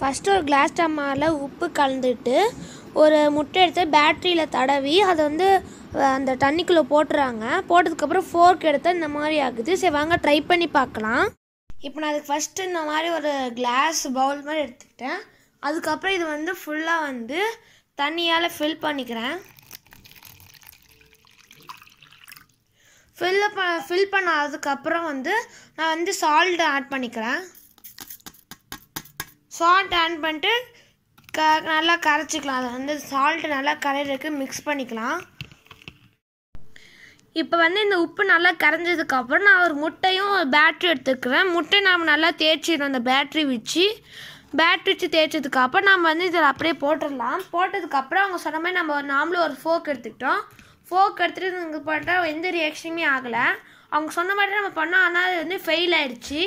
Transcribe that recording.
first ஒரு class டம்மாவில் உப்பு கலந்துட்டு ஒரு முட்டை எடுத்து பேட்டரியில் தடவி அதை வந்து அந்த தண்ணிக்குள்ளே போட்டுறாங்க போட்டதுக்கப்புறம் ஃபோர்க் எடுத்து இந்த மாதிரி ஆகுது சரி வாங்க ட்ரை பண்ணி பார்க்கலாம் இப்போ நான் அதுக்கு ஃபஸ்ட்டு இந்த மாதிரி ஒரு கிளாஸ் பவுல் மாதிரி எடுத்துக்கிட்டேன் அதுக்கப்புறம் இது வந்து ஃபுல்லாக வந்து தண்ணியால் ஃபில் பண்ணிக்கிறேன் ஃபில் ப ஃபில் பண்ணாததுக்கப்புறம் வந்து நான் வந்து சால்ட் ஆட் பண்ணிக்கிறேன் சால்ட் ஆன் பண்ணிட்டு க நல்லா கரைச்சிக்கலாம் அதை வந்து சால்ட்டு நல்லா கரையிறதுக்கு மிக்ஸ் பண்ணிக்கலாம் இப்போ வந்து இந்த உப்பு நல்லா கரைஞ்சதுக்கப்புறம் நான் ஒரு முட்டையும் பேட்ரி எடுத்துக்கிறேன் முட்டை நாம் நல்லா தேய்ச்சிடணும் அந்த பேட்ரி வச்சு பேட்ரி வச்சு தேய்ச்சதுக்கப்புறம் நம்ம வந்து இதில் அப்படியே போட்டுடலாம் போட்டதுக்கப்புறம் அவங்க சொன்ன மாதிரி நம்ம நாமளும் ஒரு ஃபோக் எடுத்துக்கிட்டோம் ஃபோக் எடுத்துகிட்டு இங்கே போட்டால் எந்த ரியாக்ஷனுமே ஆகலை அவங்க சொன்ன மாதிரி நம்ம பண்ணோம் ஆனால் அது வந்து ஃபெயில் ஆயிடுச்சு